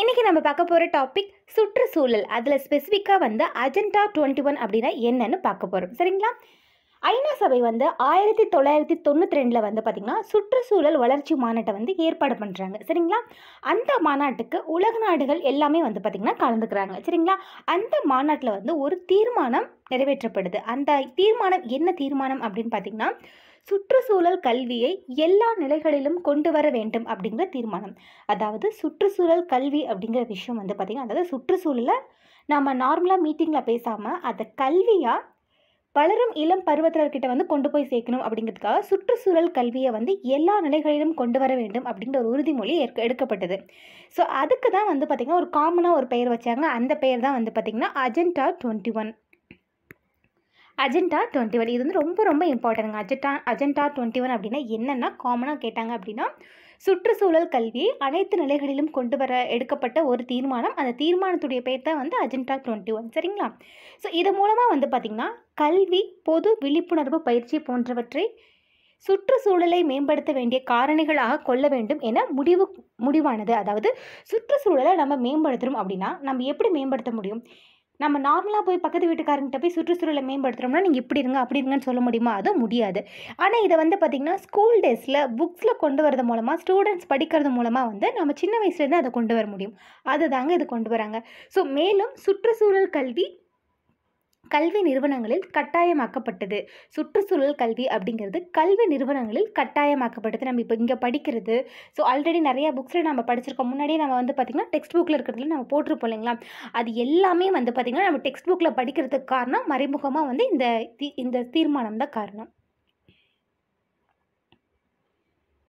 இன்றைக்கி நம்ம பார்க்க போகிற டாபிக் சுற்றுச்சூழல் அதில் ஸ்பெசிஃபிக்காக வந்து அஜெண்டா டுவெண்ட்டி ஒன் அப்படின்னா என்னன்னு பார்க்க போகிறோம் சரிங்களா ஐநா சபை வந்து ஆயிரத்தி தொள்ளாயிரத்தி தொண்ணூற்றி ரெண்டில் வந்து பார்த்திங்கன்னா சுற்றுச்சூழல் வளர்ச்சி மாநாட்டை வந்து ஏற்பாடு பண்ணுறாங்க சரிங்களா அந்த மாநாட்டுக்கு உலக நாடுகள் எல்லாமே வந்து பார்த்திங்கன்னா கலந்துக்கிறாங்க சரிங்களா அந்த மாநாட்டில் வந்து ஒரு தீர்மானம் நிறைவேற்றப்படுது அந்த தீர்மானம் என்ன தீர்மானம் அப்படின்னு பார்த்திங்கன்னா சுற்றுச்சூழல் கல்வியை எல்லா நிலைகளிலும் கொண்டு வர வேண்டும் அப்படிங்கிற தீர்மானம் அதாவது சுற்றுச்சூழல் கல்வி அப்படிங்கிற விஷயம் வந்து பார்த்திங்கன்னா அதாவது சுற்றுச்சூழலை நம்ம நார்மலாக மீட்டிங்கில் பேசாமல் அதை கல்வியாக பலரும் இளம் பருவத்தினர்கிட்ட வந்து கொண்டு போய் சேர்க்கணும் அப்படிங்கிறதுக்காக சுற்றுச்சூழல் கல்வியை வந்து எல்லா நிலைகளிலும் கொண்டு வர வேண்டும் அப்படின்ற ஒரு உறுதிமொழி எடுக்கப்பட்டது ஸோ அதுக்கு தான் வந்து பார்த்திங்கன்னா ஒரு காமனாக ஒரு பெயர் வச்சாங்க அந்த பெயர் தான் வந்து பார்த்திங்கன்னா agenda twenty one agenda twenty one இது வந்து ரொம்ப ரொம்ப இம்பார்ட்டன்ங்க அஜெண்டா அஜெண்டா டுவெண்ட்டி ஒன் அப்படின்னா என்னென்னா காமனாக கேட்டாங்க அப்படின்னா சுற்றுச்சூழல் கல்வியை அனைத்து நிலைகளிலும் கொண்டு வர எடுக்கப்பட்ட ஒரு தீர்மானம் அந்த தீர்மானத்துடைய பேர் தான் வந்து அஜெண்டா டுவெண்ட்டி ஒன் சரிங்களா ஸோ இது மூலமாக வந்து பார்த்திங்கன்னா கல்வி பொது விழிப்புணர்வு பயிற்சி போன்றவற்றை சுற்றுச்சூழலை மேம்படுத்த வேண்டிய காரணிகளாக கொள்ள வேண்டும் என முடிவு முடிவானது அதாவது சுற்றுச்சூழலை நம்ம மேம்படுத்துகிறோம் அப்படின்னா நம்ம எப்படி மேம்படுத்த முடியும் நம்ம நார்மலாக போய் பக்கத்து வீட்டுக்காரங்கிட்ட போய் சுற்றுச்சூழலை மேம்படுத்துகிறோம்னா நீங்கள் இப்படி இருங்க அப்படி இருங்கன்னு சொல்ல முடியுமா அது முடியாது ஆனால் இதை வந்து பார்த்திங்கன்னா ஸ்கூல் டேஸில் புக்ஸில் கொண்டு வரது மூலமாக ஸ்டூடெண்ட்ஸ் படிக்கிறது மூலமாக வந்து நம்ம சின்ன வயசுலேருந்து அதை கொண்டு வர முடியும் அதுதாங்க இது கொண்டு வராங்க ஸோ மேலும் சுற்றுச்சூழல் கல்வி கல்வி நிறுவனங்களில் கட்டாயமாக்கப்பட்டது சுற்றுச்சூழல் கல்வி அப்படிங்கிறது கல்வி நிறுவனங்களில் கட்டாயமாக்கப்பட்டது நம்ம இப்போ இங்கே படிக்கிறது ஸோ ஆல்ரெடி நிறைய புக்ஸில் நம்ம படிச்சிருக்கோம் முன்னாடியே நம்ம வந்து பார்த்திங்கன்னா டெக்ஸ்ட் புக்கில் இருக்கிறதுல நம்ம போட்டிருப்போம் இல்லைங்களா அது எல்லாமே வந்து பார்த்திங்கன்னா நம்ம டெக்ஸ்ட் புக்கில் படிக்கிறதுக்கு காரணம் மறைமுகமாக வந்து இந்த இந்த தீர்மானம் தான் காரணம்